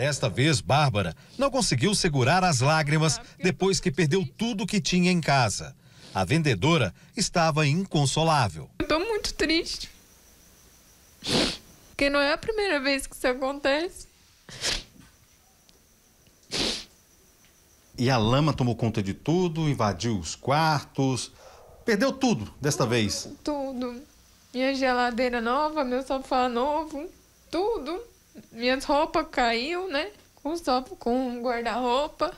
Desta vez, Bárbara não conseguiu segurar as lágrimas depois que perdeu tudo que tinha em casa. A vendedora estava inconsolável. estou muito triste. Porque não é a primeira vez que isso acontece. E a lama tomou conta de tudo, invadiu os quartos, perdeu tudo desta vez. Tudo. Minha geladeira nova, meu sofá novo, tudo minhas roupas caiu, né? Com, só, com guarda-roupa.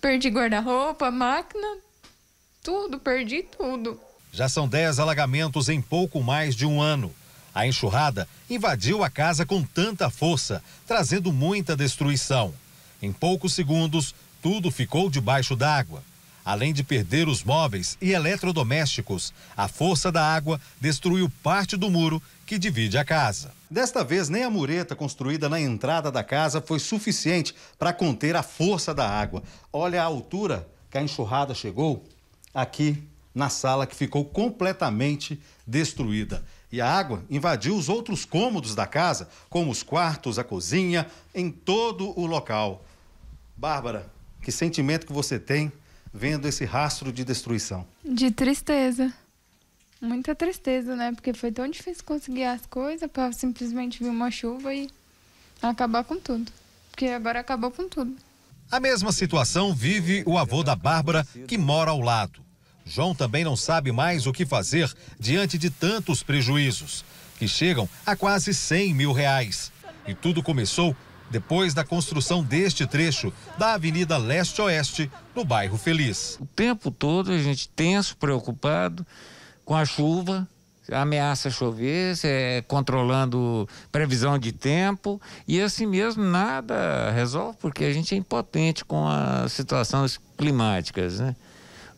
Perdi guarda-roupa, máquina, tudo, perdi tudo. Já são 10 alagamentos em pouco mais de um ano. A enxurrada invadiu a casa com tanta força, trazendo muita destruição. Em poucos segundos, tudo ficou debaixo d'água. Além de perder os móveis e eletrodomésticos, a força da água destruiu parte do muro que divide a casa. Desta vez, nem a mureta construída na entrada da casa foi suficiente para conter a força da água. Olha a altura que a enxurrada chegou aqui na sala que ficou completamente destruída. E a água invadiu os outros cômodos da casa, como os quartos, a cozinha, em todo o local. Bárbara, que sentimento que você tem vendo esse rastro de destruição? De tristeza. Muita tristeza, né? Porque foi tão difícil conseguir as coisas para simplesmente vir uma chuva e acabar com tudo. Porque agora acabou com tudo. A mesma situação vive o avô da Bárbara, que mora ao lado. João também não sabe mais o que fazer diante de tantos prejuízos, que chegam a quase 100 mil reais. E tudo começou depois da construção deste trecho da Avenida Leste-Oeste, no bairro Feliz. O tempo todo a gente tenso, preocupado com a chuva, ameaça chover, é, controlando previsão de tempo e assim mesmo nada resolve porque a gente é impotente com as situações climáticas, né?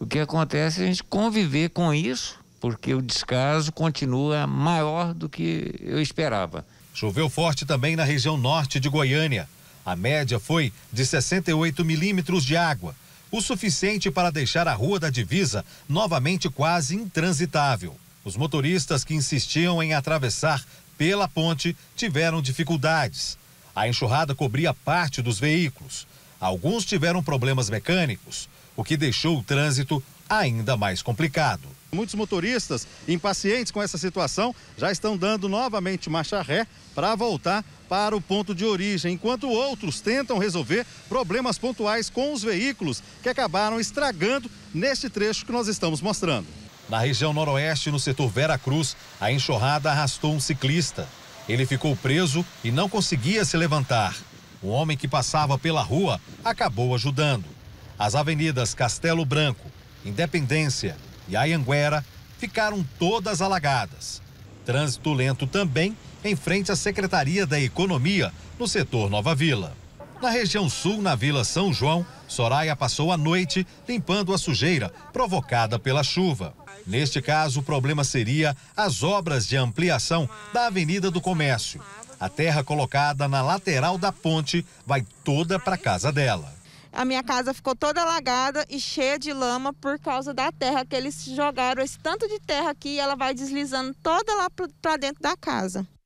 O que acontece é a gente conviver com isso porque o descaso continua maior do que eu esperava. Choveu forte também na região norte de Goiânia. A média foi de 68 milímetros de água, o suficiente para deixar a Rua da Divisa novamente quase intransitável. Os motoristas que insistiam em atravessar pela ponte tiveram dificuldades. A enxurrada cobria parte dos veículos. Alguns tiveram problemas mecânicos, o que deixou o trânsito ainda mais complicado. Muitos motoristas impacientes com essa situação já estão dando novamente marcha ré para voltar para o ponto de origem, enquanto outros tentam resolver problemas pontuais com os veículos que acabaram estragando neste trecho que nós estamos mostrando. Na região noroeste, no setor Vera Cruz, a enxurrada arrastou um ciclista. Ele ficou preso e não conseguia se levantar. O homem que passava pela rua acabou ajudando. As avenidas Castelo Branco, Independência e Ayanguera ficaram todas alagadas. Trânsito lento também em frente à Secretaria da Economia, no setor Nova Vila. Na região sul, na Vila São João, Soraya passou a noite limpando a sujeira provocada pela chuva. Neste caso, o problema seria as obras de ampliação da Avenida do Comércio. A terra colocada na lateral da ponte vai toda para casa dela a minha casa ficou toda alagada e cheia de lama por causa da terra que eles jogaram. Esse tanto de terra aqui, ela vai deslizando toda lá para dentro da casa.